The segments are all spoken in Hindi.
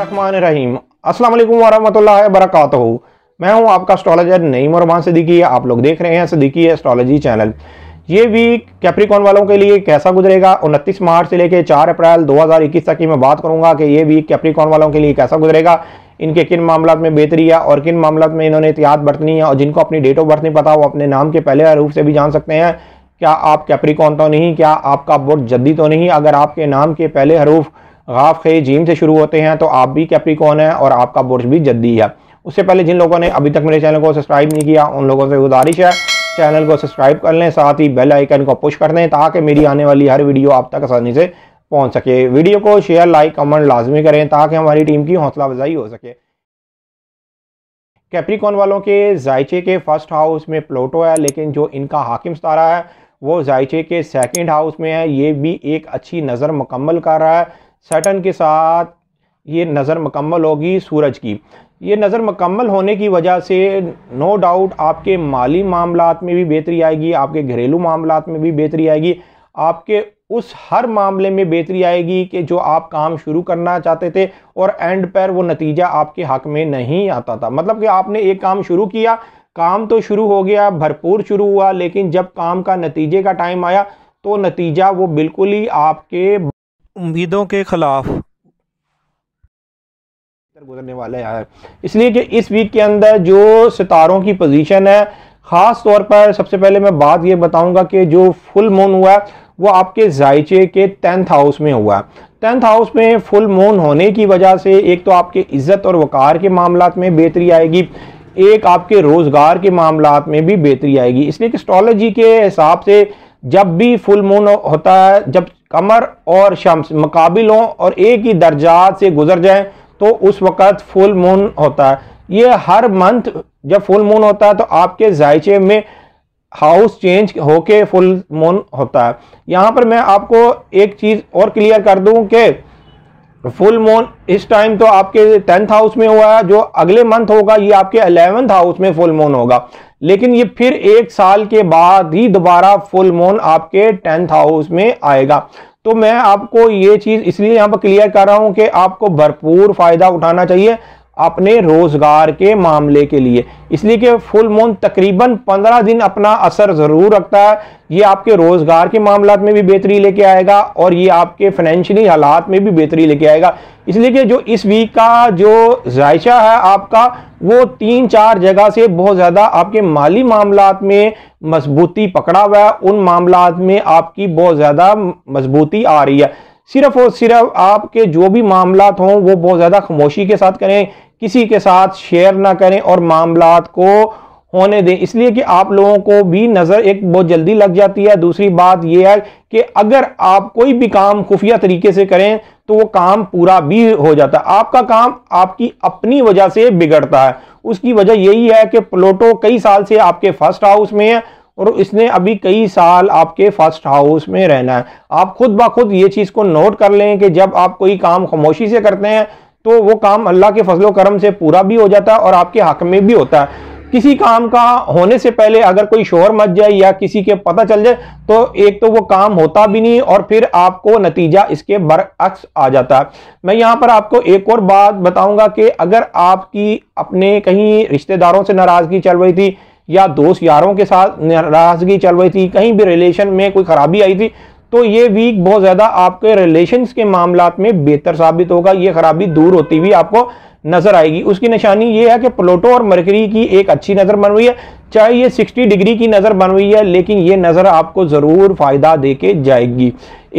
रहीम अस्सलाम वालेकुम वरहमतुल्लाहि वबरकातुहू मैं हूं आपका एस्ट्रोलॉजर नईम और रमान सिद्दीकी आप लोग देख रहे हैं सिद्दीकी एस्ट्रोलॉजी चैनल ये वीक कैप्रिकॉन वालों के लिए कैसा गुजरेगा उनतीस मार्च से लेकर चार अप्रैल 2021 तक की मैं बात करूंगा कि ये वीक कैप्रिकॉन वालों के लिए कैसा गुजरेगा इनके किन मामला में बेहतरी है और किन मामला में इन्होंने एहतियात बरतनी है और जिनको अपनी डेट ऑफ बर्थ नहीं पता वो अपने नाम के पहले रूप से भी जान सकते हैं क्या आप कैप्रिकॉन तो नहीं क्या आपका वोट जद्दी तो नहीं अगर आपके नाम के पहले हरूफ गाफ खे जीम से शुरू होते हैं तो आप भी कैप्रिकॉन है और आपका बुर्ज भी जद्दी है उससे पहले जिन लोगों ने अभी तक मेरे चैनल को सब्सक्राइब नहीं किया उन लोगों से गुजारिश है चैनल को सब्सक्राइब कर लें साथ ही बेल आइकन को पुश कर दें ताकि मेरी आने वाली हर वीडियो आप तक आसानी से पहुंच सके वीडियो को शेयर लाइक कमेंट लाजमी करें ताकि हमारी टीम की हौसला अफजाई हो सके कैप्रिकॉन वालों के जायचे के फर्स्ट हाउस में प्लोटो है लेकिन जो इनका हाकिम सतारा है वो जायचे के सेकेंड हाउस में है ये भी एक अच्छी नज़र मुकम्मल कर रहा है सैटन के साथ ये नज़र मुकम्मल होगी सूरज की ये नज़र मकम्मल होने की वजह से नो डाउट आपके माली मामला में भी बेहतरी आएगी आपके घरेलू मामला में भी बेहतरी आएगी आपके उस हर मामले में बेहतरी आएगी कि जो आप काम शुरू करना चाहते थे और एंड पर वो नतीजा आपके हक में नहीं आता था मतलब कि आपने एक काम शुरू किया काम तो शुरू हो गया भरपूर शुरू हुआ लेकिन जब काम का नतीजे का टाइम आया तो नतीजा वो बिल्कुल ही आपके उम्मीदों के खिलाफ गुजरने वाला है इसलिए कि इस वीक के अंदर जो सितारों की पोजीशन है ख़ास तौर पर सबसे पहले मैं बात यह बताऊंगा कि जो फुल मून हुआ है वो आपके जायचे के टेंथ हाउस में हुआ है टेंथ हाउस में फुल मून होने की वजह से एक तो आपके इज़्ज़त और वक़ार के मामला में बेहतरी आएगी एक आपके रोज़गार के मामला में भी बेहतरी आएगी इसलिए कि स्ट्रॉलोजी के हिसाब से जब भी फुल मून होता है जब कमर और शम्स मुकाबिल हों और एक ही दर्जात से गुजर जाएं तो उस वक़्त फुल मून होता है ये हर मंथ जब फुल मून होता है तो आपके जायचे में हाउस चेंज होके फुल मून होता है यहाँ पर मैं आपको एक चीज़ और क्लियर कर दूँ कि फुल तो मून इस टाइम तो आपके टेंथ हाउस में हुआ है जो अगले मंथ होगा ये आपके अलेवेंथ हाउस में फुल मून होगा लेकिन ये फिर एक साल के बाद ही दोबारा फुल मून आपके टेंथ हाउस में आएगा तो मैं आपको ये चीज इसलिए यहाँ पर क्लियर कर रहा हूं कि आपको भरपूर फायदा उठाना चाहिए अपने रोजगार के मामले के लिए इसलिए कि फुल मून तकरीबन पंद्रह दिन अपना असर ज़रूर रखता है ये आपके रोज़गार के मामला में भी बेहतरी लेके आएगा और ये आपके फाइनेंशियली हालात में भी बेहतरी लेके आएगा इसलिए कि जो इस वीक का जो जायशा है आपका वो तीन चार जगह से बहुत ज़्यादा आपके माली मामला में मजबूती पकड़ा हुआ है उन मामला में आपकी बहुत ज़्यादा मजबूती आ रही है सिर्फ और सिर्फ आपके जो भी मामला हों वो बहुत ज़्यादा खामोशी के साथ करें किसी के साथ शेयर ना करें और मामला को होने दें इसलिए कि आप लोगों को भी नज़र एक बहुत जल्दी लग जाती है दूसरी बात यह है कि अगर आप कोई भी काम खुफिया तरीके से करें तो वो काम पूरा भी हो जाता है आपका काम आपकी अपनी वजह से बिगड़ता है उसकी वजह यही है कि प्लोटो कई साल से आपके फर्स्ट हाउस में है और इसने अभी कई साल आपके फर्स्ट हाउस में रहना है आप खुद ब खुद ये चीज़ को नोट कर लें कि जब आप कोई काम खामोशी से करते हैं तो वो काम अल्लाह के फजलो करम से पूरा भी हो जाता है और आपके हक में भी होता है किसी काम का होने से पहले अगर कोई शोर मच जाए या किसी के पता चल जाए तो एक तो वो काम होता भी नहीं और फिर आपको नतीजा इसके बरअक्स आ जाता है मैं यहाँ पर आपको एक और बात बताऊंगा कि अगर आपकी अपने कहीं रिश्तेदारों से नाराज़गी चल रही थी या दोस्त यारों के साथ नाराजगी चल रही थी कहीं भी रिलेशन में कोई ख़राबी आई थी तो ये वीक बहुत ज़्यादा आपके रिलेशन के मामला में बेहतर साबित होगा ये खराबी दूर होती हुई आपको नजर आएगी उसकी निशानी ये है कि प्लोटो और मरकरी की एक अच्छी नज़र बन हुई है चाहे ये 60 डिग्री की नज़र बन हुई है लेकिन ये नज़र आपको ज़रूर फ़ायदा दे के जाएगी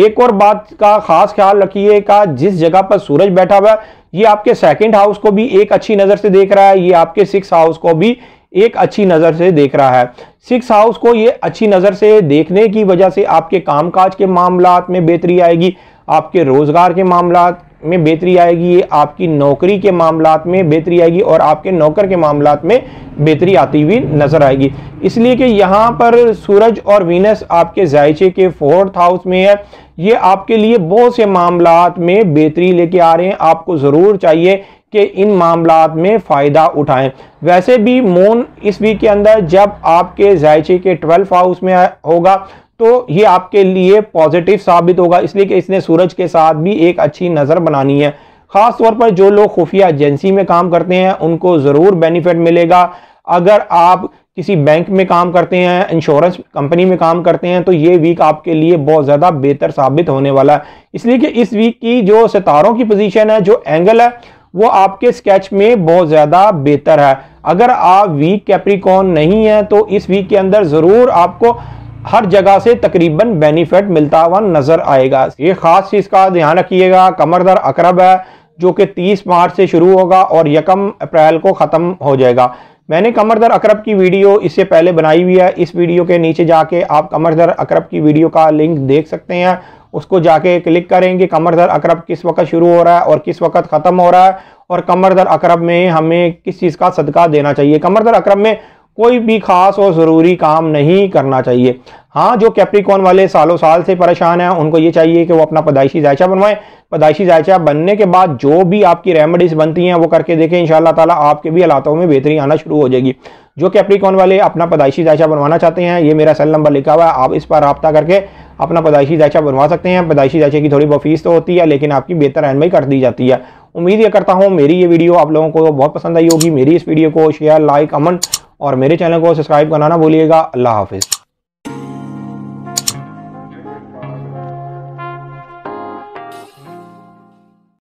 एक और बात का ख़ास ख्याल रखिएगा जिस जगह पर सूरज बैठा हुआ है ये आपके सेकंड हाउस को भी एक अच्छी नज़र से देख रहा है ये आपके सिक्स हाउस को भी एक अच्छी नज़र से देख रहा है सिक्स हाउस को ये अच्छी नज़र से देखने की वजह से आपके कामकाज के मामला में बेहतरी आएगी आपके रोज़गार के मामला में बेहतरी आएगी ये आपकी नौकरी के मामला में बेहतरी आएगी और आपके नौकर के मामला में बेहतरी आती हुई नजर आएगी इसलिए कि यहाँ पर सूरज और वीनस आपके जायचे के फोर्थ हाउस में है ये आपके लिए बहुत से मामला में बेहतरी लेके आ रहे हैं आपको ज़रूर चाहिए के इन मामला में फ़ायदा उठाएं वैसे भी मोन इस वीक के अंदर जब आपके जायचे के ट्वेल्थ हाउस में होगा तो ये आपके लिए पॉजिटिव साबित होगा इसलिए कि इसने सूरज के साथ भी एक अच्छी नज़र बनानी है ख़ास तौर पर जो लोग खुफिया एजेंसी में काम करते हैं उनको ज़रूर बेनिफिट मिलेगा अगर आप किसी बैंक में काम करते हैं इंश्योरेंस कंपनी में काम करते हैं तो ये वीक आपके लिए बहुत ज़्यादा बेहतर साबित होने वाला है इसलिए कि इस वीक की जो सितारों की पोजीशन है जो एंगल है वो आपके स्केच में बहुत ज़्यादा बेहतर है अगर आप वीक कैप्रिकॉन नहीं है तो इस वीक के अंदर ज़रूर आपको हर जगह से तकरीबन बेनिफिट मिलता हुआ नज़र आएगा ये ख़ास चीज़ का ध्यान रखिएगा कमरदर अकरब है जो कि 30 मार्च से शुरू होगा और यकम अप्रैल को ख़त्म हो जाएगा मैंने कमरदर अकरब की वीडियो इससे पहले बनाई हुई है इस वीडियो के नीचे जाके आप कमरदर अकरब की वीडियो का लिंक देख सकते हैं उसको जाके क्लिक करेंगे कमर दर अकरब किस वक्त शुरू हो रहा है और किस वक्त ख़त्म हो रहा है और कमर दर अकरब में हमें किस चीज़ का सदका देना चाहिए कमर दर अकरब में कोई भी खास और ज़रूरी काम नहीं करना चाहिए हाँ जो कैप्रिकॉन वाले सालों साल से परेशान हैं उनको ये चाहिए कि वो अपना पदाइशी जायचा बनवाएं पदाइशी जायचा बनने के बाद जो भी आपकी रेमेडीज़ बनती हैं वो करके देखें इन ताला आपके भी हालातों में बेहतरी आना शुरू हो जाएगी जो कैप्रिकॉन वाले अपना पदाइशी जायचा बनवाना चाहते हैं ये मेरा सेल नंबर लिखा हुआ है आप इस पर रबता करके अपना पदाइशी जायचा बनवा सकते हैं पदाइशी जायचे की थोड़ी बहुत फीस तो होती है लेकिन आपकी बेहतर रहनमई कर दी जाती है उम्मीद ये करता हूँ मेरी ये वीडियो आप लोगों को बहुत पसंद आई होगी मेरी इस वीडियो को शेयर लाइक अमन और मेरे चैनल को सब्सक्राइब करना ना भूलिएगा अल्लाह हाफिज़